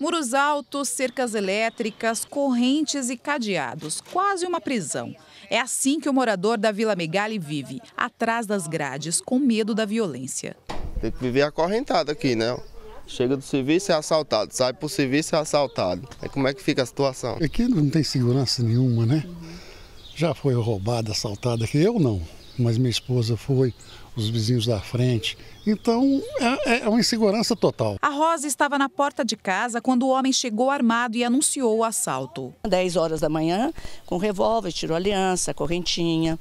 Muros altos, cercas elétricas, correntes e cadeados quase uma prisão. É assim que o morador da Vila Megali vive, atrás das grades, com medo da violência. Tem que viver acorrentado aqui, né? Chega do serviço é assaltado, sai pro serviço é assaltado. E como é que fica a situação? Aqui não tem segurança nenhuma, né? Já foi roubado, assaltado aqui, eu não mas minha esposa foi, os vizinhos da frente. Então é, é, é uma insegurança total. A Rosa estava na porta de casa quando o homem chegou armado e anunciou o assalto. 10 horas da manhã, com revólver, tirou aliança, correntinha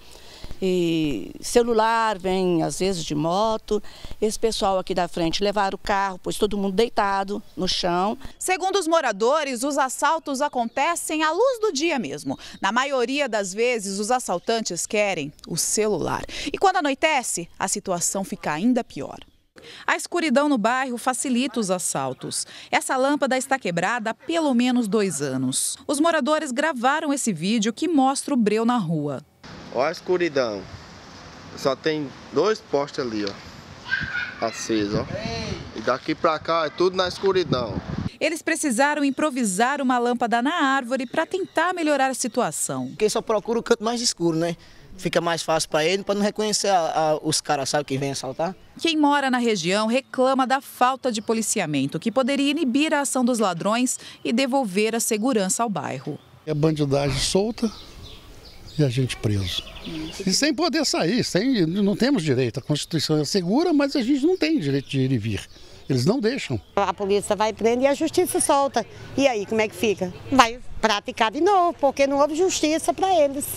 e celular vem às vezes de moto. Esse pessoal aqui da frente levaram o carro, pois todo mundo deitado no chão. Segundo os moradores, os assaltos acontecem à luz do dia mesmo. Na maioria das vezes, os assaltantes querem o celular. E quando anoitece, a situação fica ainda pior. A escuridão no bairro facilita os assaltos. Essa lâmpada está quebrada há pelo menos dois anos. Os moradores gravaram esse vídeo que mostra o breu na rua. Olha a escuridão. Só tem dois postes ali, ó. Aceso, ó. E daqui pra cá é tudo na escuridão. Eles precisaram improvisar uma lâmpada na árvore para tentar melhorar a situação. Quem só procura o canto mais escuro, né? Fica mais fácil para ele, para não reconhecer a, a, os caras, sabe, que vem assaltar. Quem mora na região reclama da falta de policiamento, que poderia inibir a ação dos ladrões e devolver a segurança ao bairro. É bandidagem solta, e a gente preso. E sem poder sair, sem, não temos direito. A Constituição é segura, mas a gente não tem direito de ir e vir. Eles não deixam. A polícia vai prender e a justiça solta. E aí, como é que fica? Vai praticar de novo, porque não houve justiça para eles.